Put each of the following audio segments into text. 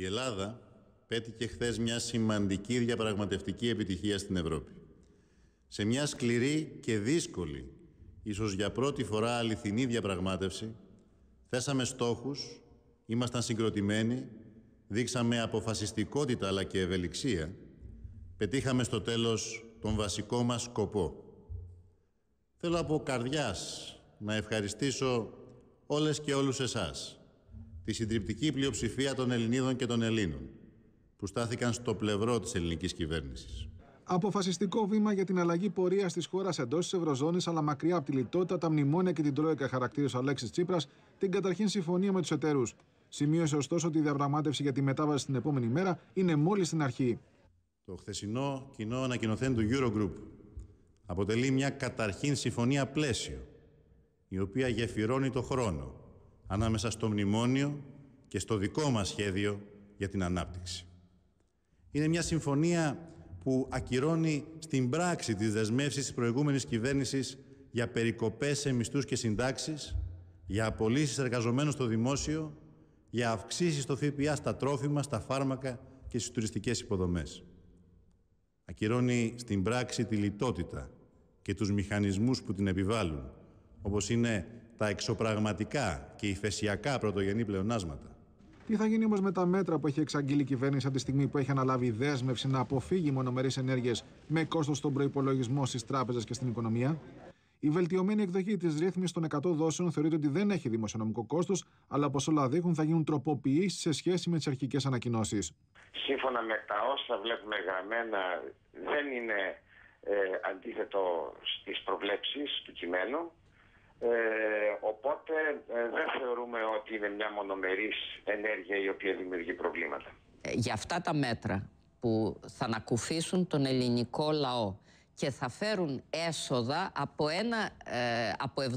Η Ελλάδα πέτυχε χθες μια σημαντική διαπραγματευτική επιτυχία στην Ευρώπη. Σε μια σκληρή και δύσκολη, ίσως για πρώτη φορά αληθινή διαπραγμάτευση, θέσαμε στόχους, ήμασταν συγκροτημένοι, δείξαμε αποφασιστικότητα αλλά και ευελιξία, πετύχαμε στο τέλος τον βασικό μας σκοπό. Θέλω από καρδιάς να ευχαριστήσω όλες και όλους εσάς, τη συντριπτική πλειοψηφία των Ελληνίδων και των Ελλήνων, που στάθηκαν στο πλευρό της ελληνικής κυβέρνησης. Αποφασιστικό βήμα για την αλλαγή πορείας της χώρας εντός της Ευρωζώνης, αλλά μακριά από τη λιτότητα, τα μνημόνια και την Τρόικα χαρακτήρισε ο Αλέξης Τσίπρας την καταρχήν συμφωνία με τους εταίρους. Σημείωσε ωστόσο ότι η διαπραγμάτευση για τη μετάβαση στην επόμενη μέρα είναι μόλις στην αρχή. Το χθεσινό κοινό ανακοινοθέν του Eurogroup αποτελεί μια καταρχήν συμφωνία πλαίσιο, η οποία γεφυρώνει το χρόνο ανάμεσα στο μνημόνιο και στο δικό μας σχέδιο για την ανάπτυξη. Είναι μια συμφωνία που ακυρώνει στην πράξη τις δεσμεύσεις της προηγούμενης κυβέρνησης για περικοπές σε μισθούς και συντάξεις, για απολύσεις εργαζομένων στο δημόσιο, για αυξήσεις στο ΦΠΑ στα τρόφιμα, στα φάρμακα και στις τουριστικές υποδομές. Ακυρώνει στην πράξη τη λιτότητα και τους μηχανισμούς που την επιβάλλουν, όπως είναι τα εξωπραγματικά και ηφαισιακά πρωτογενή πλεονάσματα. Τι θα γίνει όμως με τα μέτρα που έχει εξαγγείλει η κυβέρνηση από τη στιγμή που έχει αναλάβει δέσμευση να αποφύγει μονομερείς ενέργειες με κόστος στον προπολογισμό στις τράπεζες και στην οικονομία. Η βελτιωμένη εκδοχή της ρύθμισης των 100 δόσεων θεωρείται ότι δεν έχει δημοσιονομικό κόστος, αλλά όπω όλα δείχνουν θα γίνουν τροποποιήσεις σε σχέση με τις αρχικές ανακοινώσεις. Σύμφωνα με τα όσα βλέπουμε γραμμένα, δεν είναι ε, αντίθετο στις προβλέψεις του κειμένου. Ε, οπότε ε, δεν θεωρούμε ότι είναι μια μονομερής ενέργεια η οποία δημιουργεί προβλήματα. Ε, για αυτά τα μέτρα που θα ανακουφίσουν τον ελληνικό λαό και θα φέρουν έσοδα από, ένα, ε, από 76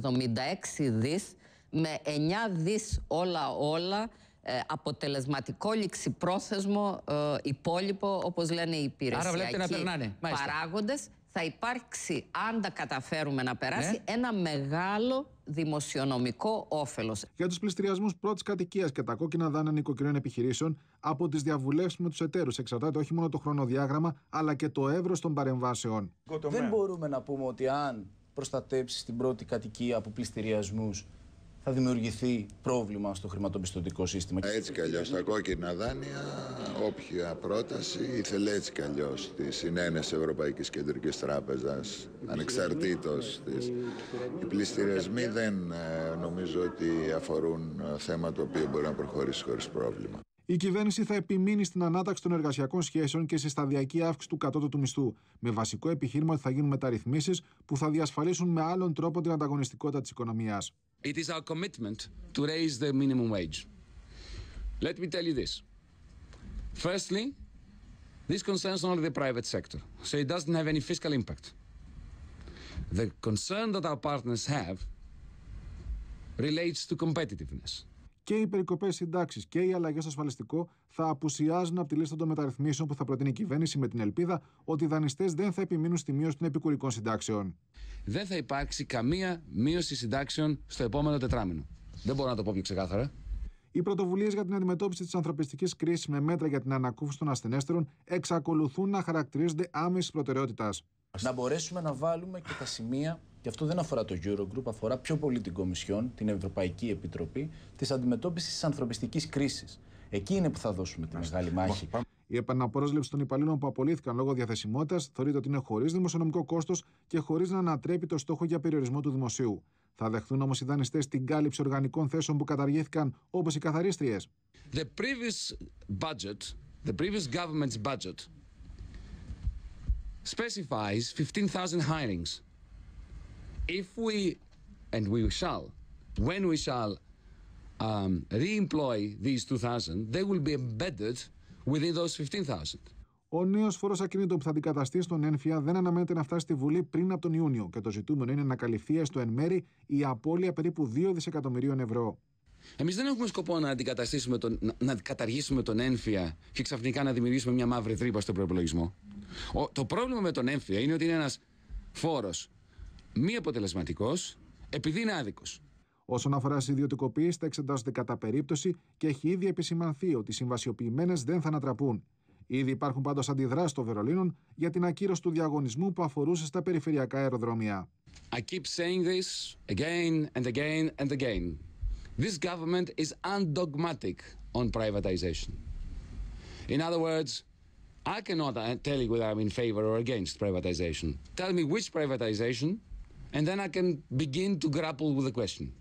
δις με 9 δις όλα όλα αποτελεσματικό ληξιπρόθεσμο ε, υπόλοιπο όπως λένε οι υπηρεσιακοί Άρα να περνάνε. παράγοντες θα υπάρξει, αν τα καταφέρουμε να περάσει, ναι. ένα μεγάλο δημοσιονομικό όφελος. Για τους πληστηριασμούς πρώτης κατοικίας και τα κόκκινα δάνεια νοικοκυριών επιχειρήσεων, από τις διαβουλεύσεις με τους εταίρους εξαρτάται όχι μόνο το χρονοδιάγραμμα, αλλά και το εύρος των παρεμβάσεων. Δεν μπορούμε να πούμε ότι αν προστατέψεις την πρώτη κατοικία από πληστηριασμούς, θα δημιουργηθεί πρόβλημα στο χρηματοπιστωτικό σύστημα. Έτσι κι αλλιώς τα κόκκινα δάνεια, όποια πρόταση ήθελε έτσι κι αλλιώς τη συνένεση Ευρωπαϊκής Κεντρικής Τράπεζας, ανεξαρτήτως της. Οι πληστηριασμοί δεν ε, νομίζω ότι αφορούν ε, θέμα το οποίο μπορεί να προχωρήσει χωρίς πρόβλημα. Η κυβέρνηση θα επιμείνει στην ανάταξη των εργασιακών σχέσεων και στη σταδιακή αύξηση του κατώτου του μισθού, με βασικό επιχείρημα ότι θα γίνουν μεταρρυθμίσεις που θα διασφαλίσουν με άλλον τρόπο την ανταγωνιστικότητα της οικονομίας. It is our commitment to raise the minimum wage. Let me tell you this. Firstly, this concerns only the private sector, so it doesn't have any fiscal impact. The concern that our partners have relates to competitiveness. και οι περικοπές συντάξεις και οι αλλαγές στο ασφαλιστικό θα απουσιάζουν από τη λίστα των μεταρρυθμίσεων που θα προτείνει η κυβέρνηση με την ελπίδα ότι οι δανειστές δεν θα επιμείνουν στη μείωση των επικουρικών συντάξεων. Δεν θα υπάρξει καμία μείωση συντάξεων στο επόμενο τετράμινο. Δεν μπορώ να το πω πιο ξεκάθαρα. Οι πρωτοβουλίες για την αντιμετώπιση της ανθρωπιστικής κρίσης με μέτρα για την ανακούφιση των ασθενέστερων εξακολουθούν να χαρακτηρίζονται άμεσης προτεραιότητας. Να μπορέσουμε να βάλουμε και τα σημεία και αυτό δεν αφορά το Eurogroup, αφορά πιο πολύ την Κομισιόν, την Ευρωπαϊκή Επιτροπή, της αντιμετώπισης της ανθρωπιστικής κρίσης. Εκεί είναι που θα δώσουμε τη μεγάλη μάχη. Η επαναπρόσληψη των υπαλλήλων που απολύθηκαν λόγω διαθεσιμότητας θεωρείται ότι είναι χωρίς δημοσιονομικό κόστος και χωρίς να ανατρέπει το στόχο για περιορισμό του δημοσίου. Θα δεχθούν όμως οι δανειστές την κάλυψη οργανικών θέσεων που καταργήθηκαν, όπως οι καθαρίστριες. specifies 15,000 hirings if we, and we shall, when we shall um, re these 2,000, they will be embedded within those 15,000. Ο νέος φόρος ακίνητο που θα αντικαταστεί στον ΕΝΦΙΑ δεν αναμένεται να φτάσει στη Βουλή πριν από τον Ιούνιο και το ζητούμενο είναι να καλυφθεί έστω εν μέρη η απώλεια περίπου 2 δισεκατομμυρίων ευρώ. Εμείς δεν έχουμε σκοπό να αντικαταστήσουμε τον, να, να καταργήσουμε τον ΕΝΦΙΑ και ξαφνικά να δημιουργήσουμε μια μαύρη τρύπα στον προπολογισμό. το πρόβλημα με τον ΕΝΦΙΑ είναι ότι είναι ένας φόρος μη αποτελεσματικός επειδή είναι άδικος. Όσον αφορά στι ιδιωτικοποιήσει, τα εξετάζονται κατά περίπτωση και έχει ήδη επισημανθεί ότι οι συμβασιοποιημένες δεν θα ανατραπούν. Ήδη υπάρχουν πάντως αντιδράσεις των Βερολίνων για την ακύρωση του διαγωνισμού που αφορούσε στα περιφερειακά αεροδρόμια. I keep saying this again and again and again. This government is undogmatic on privatization. In other words, I cannot tell you whether I'm in favor or against privatization. Tell me which privatization And then I can begin to grapple with the question.